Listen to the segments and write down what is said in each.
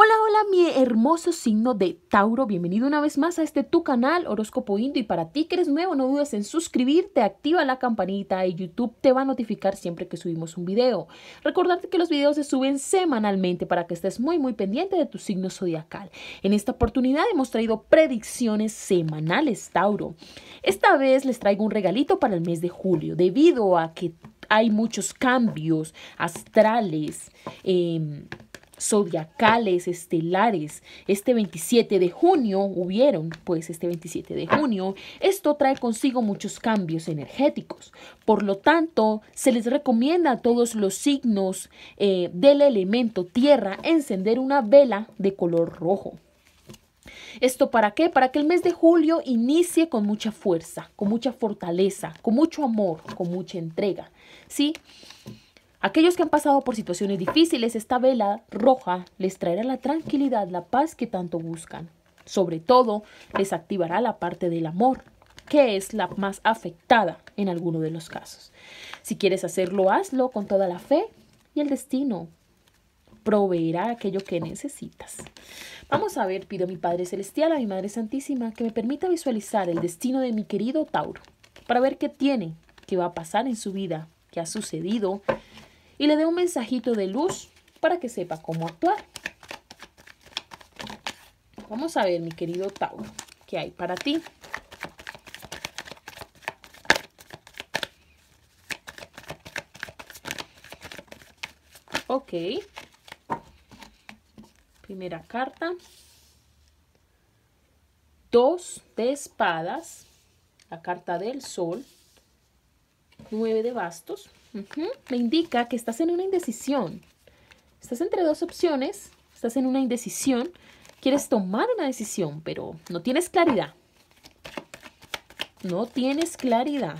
Hola, hola, mi hermoso signo de Tauro. Bienvenido una vez más a este tu canal Horóscopo Indo. Y para ti que eres nuevo, no dudes en suscribirte, activa la campanita y YouTube te va a notificar siempre que subimos un video. Recordarte que los videos se suben semanalmente para que estés muy, muy pendiente de tu signo zodiacal. En esta oportunidad hemos traído predicciones semanales, Tauro. Esta vez les traigo un regalito para el mes de julio, debido a que hay muchos cambios astrales. Em, zodiacales, estelares. Este 27 de junio hubieron, pues este 27 de junio, esto trae consigo muchos cambios energéticos. Por lo tanto, se les recomienda a todos los signos eh, del elemento tierra encender una vela de color rojo. ¿Esto para qué? Para que el mes de julio inicie con mucha fuerza, con mucha fortaleza, con mucho amor, con mucha entrega. ¿Sí? Aquellos que han pasado por situaciones difíciles, esta vela roja les traerá la tranquilidad, la paz que tanto buscan. Sobre todo, les activará la parte del amor, que es la más afectada en alguno de los casos. Si quieres hacerlo, hazlo con toda la fe y el destino proveerá aquello que necesitas. Vamos a ver, pido a mi Padre Celestial, a mi Madre Santísima, que me permita visualizar el destino de mi querido Tauro, para ver qué tiene, qué va a pasar en su vida, qué ha sucedido, y le dé un mensajito de luz para que sepa cómo actuar. Vamos a ver, mi querido Tauro, qué hay para ti. Ok. Primera carta. Dos de espadas. La carta del sol. Nueve de bastos. Me indica que estás en una indecisión. Estás entre dos opciones, estás en una indecisión, quieres tomar una decisión, pero no tienes claridad. No tienes claridad.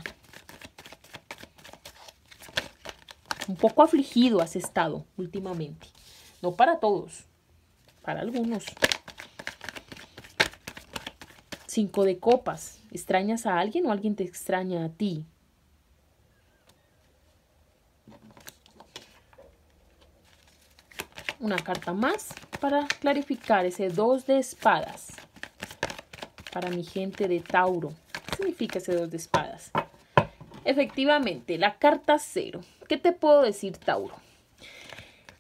Un poco afligido has estado últimamente. No para todos, para algunos. Cinco de copas. ¿Extrañas a alguien o alguien te extraña a ti? una carta más para clarificar ese 2 de espadas. Para mi gente de Tauro, ¿qué significa ese 2 de espadas? Efectivamente, la carta 0. ¿Qué te puedo decir, Tauro?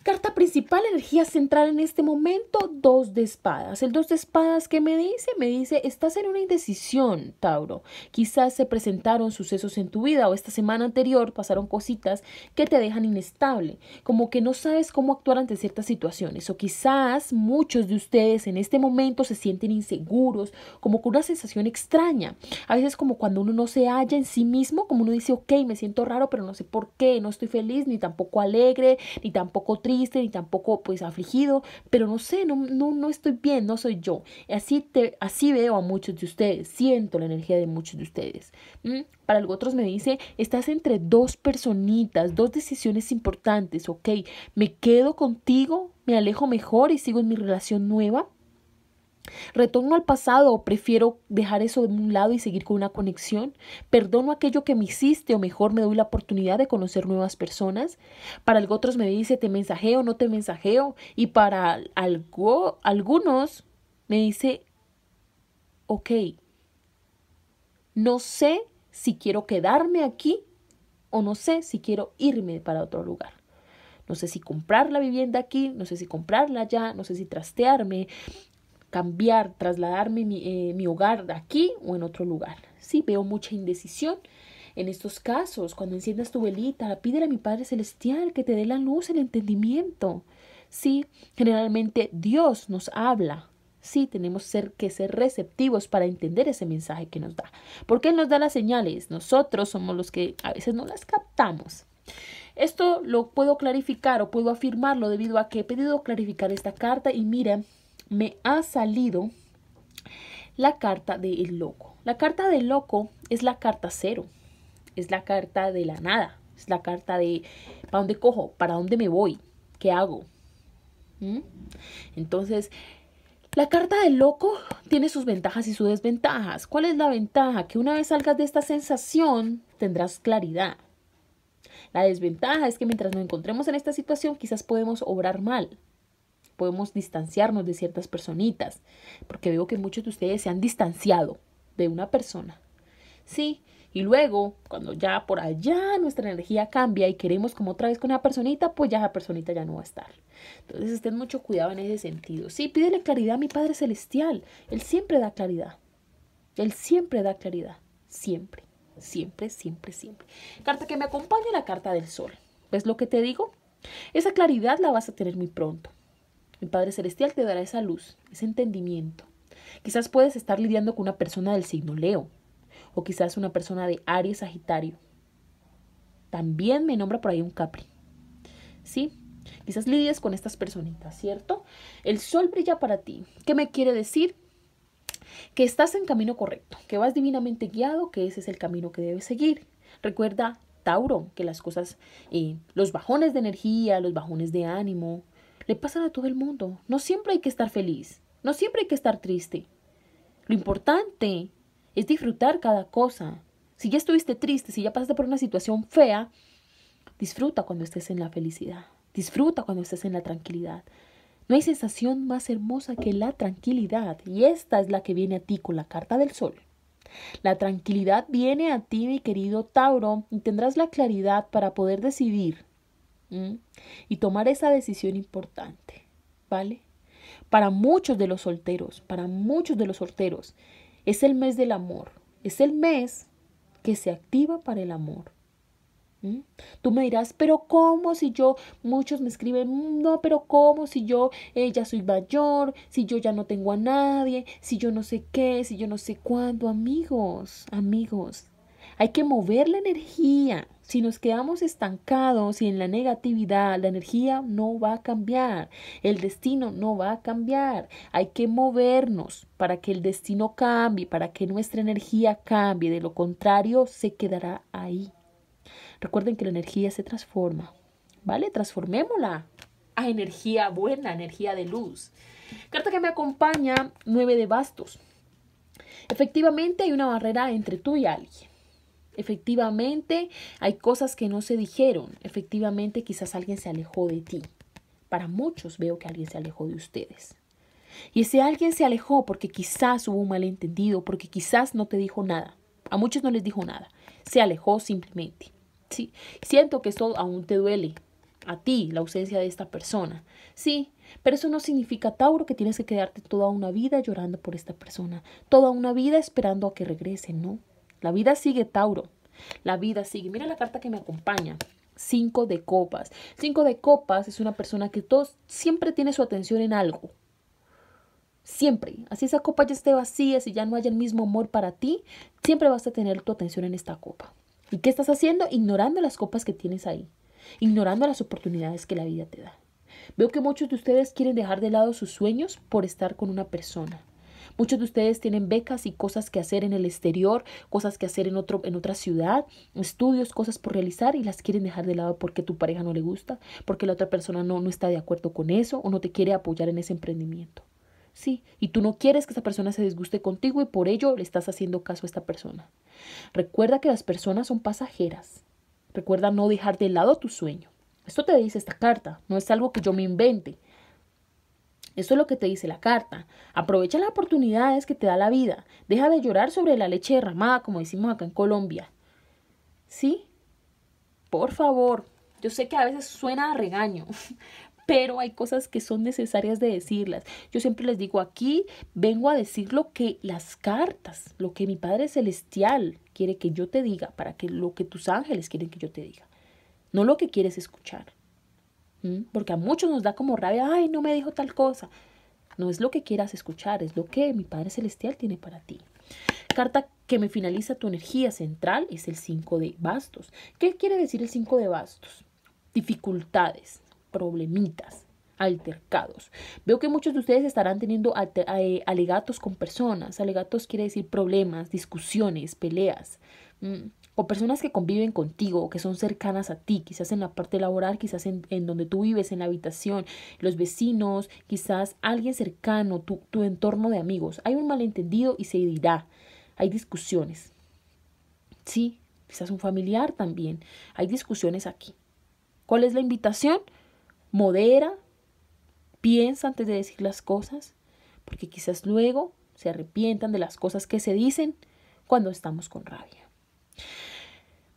Carta principal, energía central en este momento, dos de espadas. El dos de espadas, que me dice? Me dice, estás en una indecisión, Tauro. Quizás se presentaron sucesos en tu vida o esta semana anterior pasaron cositas que te dejan inestable, como que no sabes cómo actuar ante ciertas situaciones. O quizás muchos de ustedes en este momento se sienten inseguros, como con una sensación extraña. A veces como cuando uno no se halla en sí mismo, como uno dice, ok, me siento raro, pero no sé por qué, no estoy feliz, ni tampoco alegre, ni tampoco triste ni tampoco pues afligido, pero no sé, no, no, estoy bien, no soy yo. Así, te, así veo a muchos de ustedes, siento la energía de muchos de ustedes. ¿Mm? para los otros me dice, estás entre dos personitas, dos decisiones importantes, ok, me quedo contigo, me alejo mejor y sigo en mi relación nueva Retorno al pasado o prefiero dejar eso de un lado y seguir con una conexión. Perdono aquello que me hiciste o mejor me doy la oportunidad de conocer nuevas personas. Para algunos otros me dice te mensajeo, no te mensajeo. Y para algo, algunos me dice, ok, no sé si quiero quedarme aquí o no sé si quiero irme para otro lugar. No sé si comprar la vivienda aquí, no sé si comprarla allá, no sé si trastearme, cambiar, trasladarme mi, hogar eh, mi hogar aquí o en otro lugar. Sí, veo mucha indecisión. En estos casos, cuando enciendas tu velita, pídele a mi Padre Celestial que te dé la luz, el entendimiento. Sí, generalmente Dios nos habla. Sí, tenemos ser, que ser receptivos para entender ese mensaje que nos da. Porque Él nos da las señales. Nosotros somos los que a veces no las captamos. Esto lo puedo clarificar o puedo afirmarlo debido a que he pedido clarificar esta carta y mira me ha salido la carta del loco. La carta del loco es la carta cero, es la carta de la nada, es la carta de ¿para dónde cojo? ¿Para dónde me voy? ¿Qué hago? ¿Mm? Entonces, la carta del loco tiene sus ventajas y sus desventajas. ¿Cuál es la ventaja? Que una vez salgas de esta sensación tendrás claridad. La desventaja es que mientras nos encontremos en esta situación quizás podemos obrar mal podemos distanciarnos de ciertas personitas, porque veo que muchos de ustedes se han distanciado de una persona. Sí, y luego, cuando ya por allá nuestra energía cambia y queremos como otra vez con una personita, pues ya esa personita ya no va a estar. Entonces, estén mucho cuidado en ese sentido. Sí, pídele claridad a mi Padre Celestial. Él siempre da claridad. Él siempre da claridad. Siempre, siempre, siempre, siempre. Carta que me acompaña, la carta del sol. ¿Ves lo que te digo? Esa claridad la vas a tener muy pronto. Mi Padre Celestial te dará esa luz, ese entendimiento. Quizás puedes estar lidiando con una persona del signo Leo o quizás una persona de Aries Sagitario. También me nombra por ahí un Capri. ¿Sí? Quizás lidies con estas personitas, ¿cierto? El sol brilla para ti. ¿Qué me quiere decir? Que estás en camino correcto, que vas divinamente guiado, que ese es el camino que debes seguir. Recuerda, Tauro, que las cosas, eh, los bajones de energía, los bajones de ánimo, le pasan a todo el mundo. No siempre hay que estar feliz. No siempre hay que estar triste. Lo importante es disfrutar cada cosa. Si ya estuviste triste, si ya pasaste por una situación fea, disfruta cuando estés en la felicidad. Disfruta cuando estés en la tranquilidad. No hay sensación más hermosa que la tranquilidad. Y esta es la que viene a ti con la carta del sol. La tranquilidad viene a ti, mi querido Tauro, y tendrás la claridad para poder decidir Mm. Y tomar esa decisión importante, ¿vale? Para muchos de los solteros, para muchos de los solteros, es el mes del amor, es el mes que se activa para el amor. Mm. Tú me dirás, pero ¿cómo si yo, muchos me escriben, mm, no, pero ¿cómo si yo ella eh, ya soy mayor, si yo ya no tengo a nadie, si yo no sé qué, si yo no sé cuándo, amigos, amigos, hay que mover la energía. Si nos quedamos estancados y en la negatividad, la energía no va a cambiar, el destino no va a cambiar. Hay que movernos para que el destino cambie, para que nuestra energía cambie. De lo contrario, se quedará ahí. Recuerden que la energía se transforma, ¿vale? Transformémosla a energía buena, energía de luz. Carta que me acompaña, 9 de bastos. Efectivamente hay una barrera entre tú y alguien. Efectivamente, hay cosas que no se dijeron. Efectivamente, quizás alguien se alejó de ti. Para muchos veo que alguien se alejó de ustedes. Y ese alguien se alejó porque quizás hubo un malentendido, porque quizás no te dijo nada. A muchos no les dijo nada. Se alejó simplemente. Sí, siento que esto aún te duele a ti, la ausencia de esta persona. Sí, pero eso no significa, Tauro, que tienes que quedarte toda una vida llorando por esta persona, toda una vida esperando a que regrese, no. La vida sigue, Tauro. La vida sigue. Mira la carta que me acompaña. Cinco de copas. Cinco de copas es una persona que todos, siempre tiene su atención en algo. Siempre. Así esa copa ya esté vacía, si ya no haya el mismo amor para ti, siempre vas a tener tu atención en esta copa. ¿Y qué estás haciendo? Ignorando las copas que tienes ahí. Ignorando las oportunidades que la vida te da. Veo que muchos de ustedes quieren dejar de lado sus sueños por estar con una persona. Muchos de ustedes tienen becas y cosas que hacer en el exterior, cosas que hacer en, otro, en otra ciudad, estudios, cosas por realizar y las quieren dejar de lado porque tu pareja no le gusta, porque la otra persona no, no está de acuerdo con eso o no te quiere apoyar en ese emprendimiento. Sí, y tú no quieres que esa persona se disguste contigo y por ello le estás haciendo caso a esta persona. Recuerda que las personas son pasajeras. Recuerda no dejar de lado tu sueño. Esto te dice esta carta, no es algo que yo me invente. Esto es lo que te dice la carta. Aprovecha las oportunidades que te da la vida. Deja de llorar sobre la leche derramada, como decimos acá en Colombia. ¿Sí? Por favor. Yo sé que a veces suena a regaño, pero hay cosas que son necesarias de decirlas. Yo siempre les digo aquí, vengo a decir lo que las cartas, lo que mi Padre Celestial quiere que yo te diga, para que lo que tus ángeles quieren que yo te diga, no lo que quieres escuchar. Porque a muchos nos da como rabia, ay, no me dijo tal cosa. No es lo que quieras escuchar, es lo que mi Padre Celestial tiene para ti. Carta que me finaliza tu energía central es el 5 de bastos. ¿Qué quiere decir el 5 de bastos? Dificultades, problemitas, altercados. Veo que muchos de ustedes estarán teniendo eh, alegatos con personas. Alegatos quiere decir problemas, discusiones, peleas. Mm o personas que conviven contigo o que son cercanas a ti, quizás en la parte laboral, quizás en, donde tú vives, en la habitación, los vecinos, quizás alguien cercano, tu, tu entorno de amigos. Hay un malentendido y se dirá, hay discusiones. Sí, quizás un familiar también. Hay discusiones aquí. ¿Cuál es la invitación? Modera, piensa antes de decir las cosas, porque quizás luego se arrepientan de las cosas que se dicen cuando estamos con rabia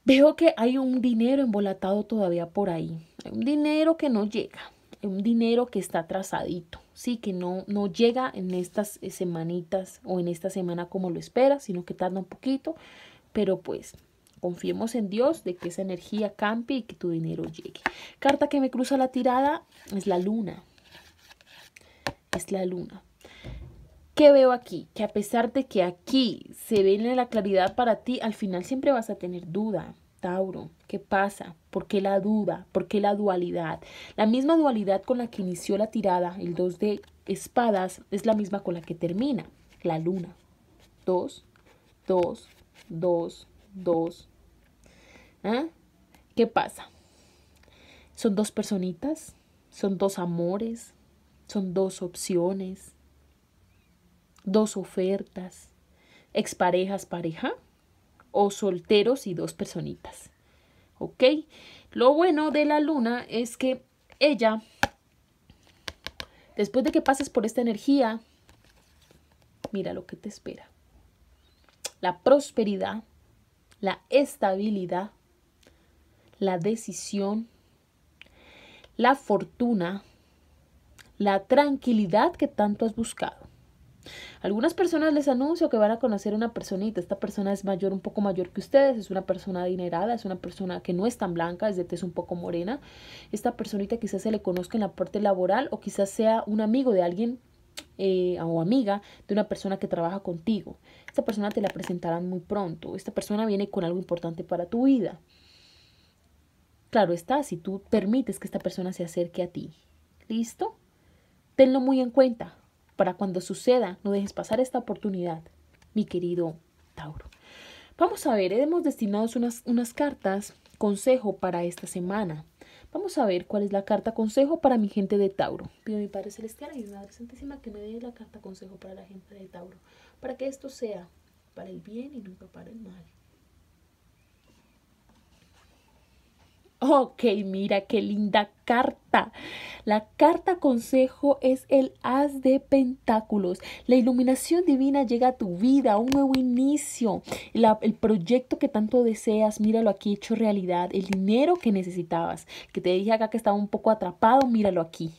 veo que hay un dinero embolatado todavía por ahí, un dinero que no llega, un dinero que está atrasadito, sí, que no, no llega en estas eh, semanitas o en esta semana como lo espera, sino que tarda un poquito, pero pues confiemos en Dios de que esa energía cambie y que tu dinero llegue. Carta que me cruza la tirada es la luna. Es la luna veo aquí? Que a pesar de que aquí se ve la claridad para ti, al final siempre vas a tener duda. Tauro, ¿qué pasa? ¿Por qué la duda? ¿Por qué la dualidad? La misma dualidad con la que inició la tirada, el 2 de espadas, es la misma con la que termina, la luna. 2, 2, 2, 2. ¿Qué pasa? Son dos personitas, son dos amores, son dos opciones, dos ofertas, exparejas pareja o solteros y dos personitas. ¿Ok? Lo bueno de la luna es que ella, después de que pases por esta energía, mira lo que te espera. La prosperidad, la estabilidad, la decisión, la fortuna, la tranquilidad que tanto has buscado. Algunas personas les anuncio que van a conocer una personita. Esta persona es mayor, un poco mayor que ustedes. Es una persona adinerada, es una persona que no es tan blanca, es de es un poco morena. Esta personita quizás se le conozca en la parte laboral o quizás sea un amigo de alguien eh, o amiga de una persona que trabaja contigo. Esta persona te la presentarán muy pronto. Esta persona viene con algo importante para tu vida. Claro está, si tú permites que esta persona se acerque a ti. ¿Listo? Tenlo muy en cuenta para cuando suceda, no dejes pasar esta oportunidad, mi querido Tauro. Vamos a ver, hemos destinado unas, unas cartas consejo para esta semana. Vamos a ver cuál es la carta consejo para mi gente de Tauro. Pido a mi Padre Celestial y Madre Santísima que me dé la carta consejo para la gente de Tauro, para que esto sea para el bien y nunca para el mal. Ok, mira qué linda carta. La carta consejo es el haz de pentáculos. La iluminación divina llega a tu vida, un nuevo inicio. el proyecto que tanto deseas, míralo aquí hecho realidad. El dinero que necesitabas, que te dije acá que estaba un poco atrapado, míralo aquí.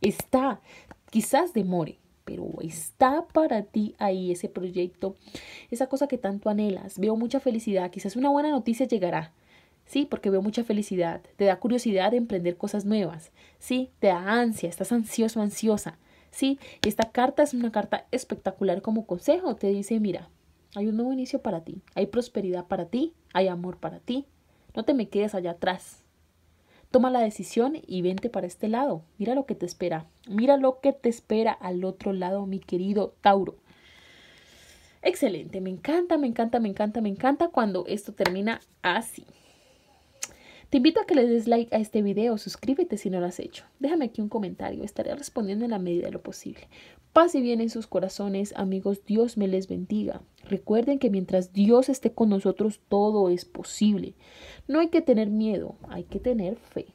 Está, quizás demore, pero está para ti ahí ese proyecto, esa cosa que tanto anhelas. Veo mucha felicidad, quizás una buena noticia llegará Sí, porque veo mucha felicidad. Te da curiosidad de emprender cosas nuevas. Sí, te da ansia, estás ansioso, ansiosa. Sí, esta carta es una carta espectacular como consejo. Te dice, mira, hay un nuevo inicio para ti, hay prosperidad para ti, hay amor para ti. No te me quedes allá atrás. Toma la decisión y vente para este lado. Mira lo que te espera. Mira lo que te espera al otro lado, mi querido Tauro. Excelente, me encanta, me encanta, me encanta, me encanta cuando esto termina así. Te invito a que le des like a este video, suscríbete si no lo has hecho. Déjame aquí un comentario, estaré respondiendo en la medida de lo posible. Paz y bien en sus corazones, amigos, Dios me les bendiga. Recuerden que mientras Dios esté con nosotros, todo es posible. No hay que tener miedo, hay que tener fe.